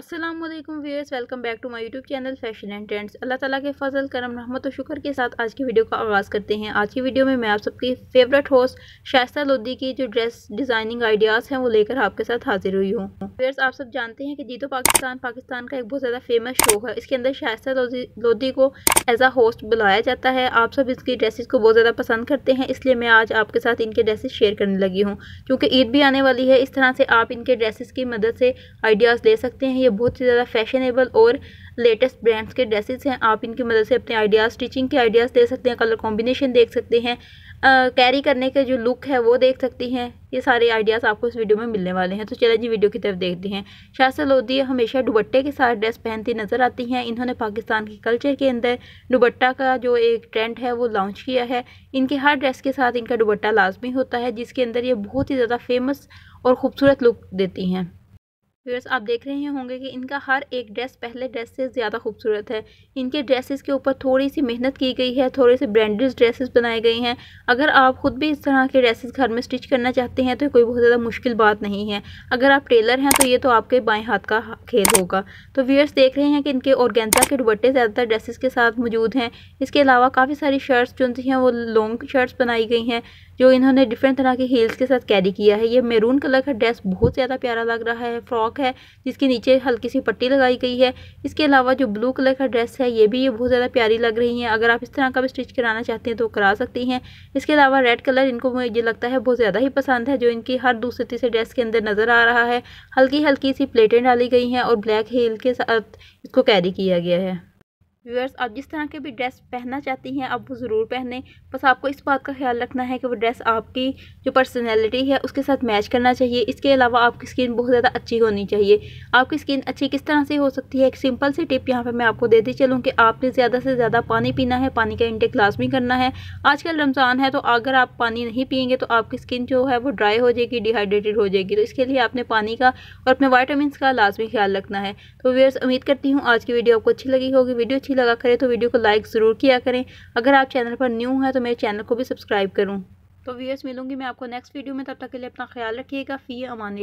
Aslam viewers welcome back to my YouTube channel fashion and trends Allah ताला के फजल करम रहमत और शुक्र के साथ आज की वीडियो का आगाज़ करते हैं आज की वीडियो में मैं आप सबकी फेवरेट होस्ट शाइस्ता लोदी की जो ड्रेस डिज़ाइनिंग आइडियाज़ हैं वो लेकर आपके साथ हाजिर हुई हूँ व्यवर्स आप सब जानते हैं कि जीतो पाकिस्तान पाकिस्तान का एक बहुत ज़्यादा फेमस शो है इसके अंदर शाइस्ता लोधी को एज आ होस्ट बुलाया जाता है आप सब इसकी ड्रेसेस को बहुत ज़्यादा पसंद करते हैं इसलिए मैं आज आपके साथ इनके ड्रेसेस शेयर करने लगी हूँ क्योंकि ईद भी आने वाली है इस तरह से आप इनके ड्रेसिस की मदद से आइडियाज़ ले सकते हैं बहुत ही ज़्यादा फैशनेबल और लेटेस्ट ब्रांड्स के ड्रेसेस हैं आप इनकी मदद से अपने आइडियाज़ स्टिचिंग के आइडियाज़ दे सकते हैं कलर कॉम्बिनेशन देख सकते हैं कैरी करने का जो लुक है वो देख सकती हैं ये सारे आइडियाज़ आपको इस वीडियो में मिलने वाले हैं तो चले जी वीडियो की तरफ देखते हैं शास्त्र लोधी हमेशा दुबट्टे के साथ ड्रेस पहनती नज़र आती हैं इन्होंने पाकिस्तान के कल्चर के अंदर दुबट्टा का जो एक ट्रेंड है वो लॉन्च किया है इनके हर ड्रेस के साथ इनका दुबट्टा लाजमी होता है जिसके अंदर ये बहुत ही ज़्यादा फेमस और ख़ूबसूरत लुक देती हैं व्यूअर्स आप देख रहे होंगे कि इनका हर एक ड्रेस पहले ड्रेस से ज़्यादा खूबसूरत है इनके ड्रेसेस के ऊपर थोड़ी सी मेहनत की गई है थोड़े से ब्रांडेड ड्रेसेस बनाए गए हैं अगर आप ख़ुद भी इस तरह के ड्रेसेस घर में स्टिच करना चाहते हैं तो कोई बहुत ज़्यादा मुश्किल बात नहीं है अगर आप टेलर हैं तो ये तो आपके बाएँ हाथ का खेल होगा तो व्यूअर्स देख रहे हैं कि इनके औरगेंजा के दुबट्टे ज़्यादातर ड्रेसेस के साथ मौजूद हैं इसके अलावा काफ़ी सारी शर्ट्स जो हैं वो लॉन्ग शर्ट्स बनाई गई हैं जो इन्होंने डिफरेंट तरह के हील्स के साथ कैरी किया है ये मेरून कलर का ड्रेस बहुत ज़्यादा प्यारा लग रहा है फ्रॉक है जिसके नीचे हल्की सी पट्टी लगाई गई है इसके अलावा जो ब्लू कलर का ड्रेस है ये भी ये बहुत ज़्यादा प्यारी लग रही है अगर आप इस तरह का भी स्टिच कराना चाहते हैं तो करा सकती हैं इसके अलावा रेड कलर इनको मुझे लगता है बहुत ज़्यादा ही पसंद है जो इनकी हर दूसरे तीसरे ड्रेस के अंदर नज़र आ रहा है हल्की हल्की सी प्लेटें डाली गई हैं और ब्लैक हील के साथ इसको कैरी किया गया है व्यूअर्स आप जिस तरह के भी ड्रेस पहनना चाहती हैं आप वो ज़रूर पहने बस आपको इस बात का ख्याल रखना है कि वो ड्रेस आपकी जो पर्सनैलिटी है उसके साथ मैच करना चाहिए इसके अलावा आपकी स्किन बहुत ज़्यादा अच्छी होनी चाहिए आपकी स्किन अच्छी किस तरह से हो सकती है एक सिंपल सी टिप यहाँ पर मैं आपको देती चलूँ कि आपने ज़्यादा से ज़्यादा पानी पीना है पानी का इंटेक लाजमी करना है आजकल रमज़ान है तो अगर आप पानी नहीं पियेंगे तो आपकी स्किन जो है वो ड्राई हो जाएगी डिहाइड्रेटेड हो जाएगी तो इसके लिए आपने पानी का और अपने वाइटामस का लाजमी ख्याल रखना है तो व्यूअर्स उम्मीद करती हूँ आज की वीडियो आपको अच्छी लगी होगी वीडियो अच्छी लगा करे तो वीडियो को लाइक ज़रूर किया करें अगर आप चैनल पर न्यू हैं तो मेरे चैनल को भी सब्सक्राइब करूँ तो व्यूअर्स मिलूंगी मैं आपको नेक्स्ट वीडियो में तब तक के लिए अपना ख्याल रखिएगा फ़ी अमान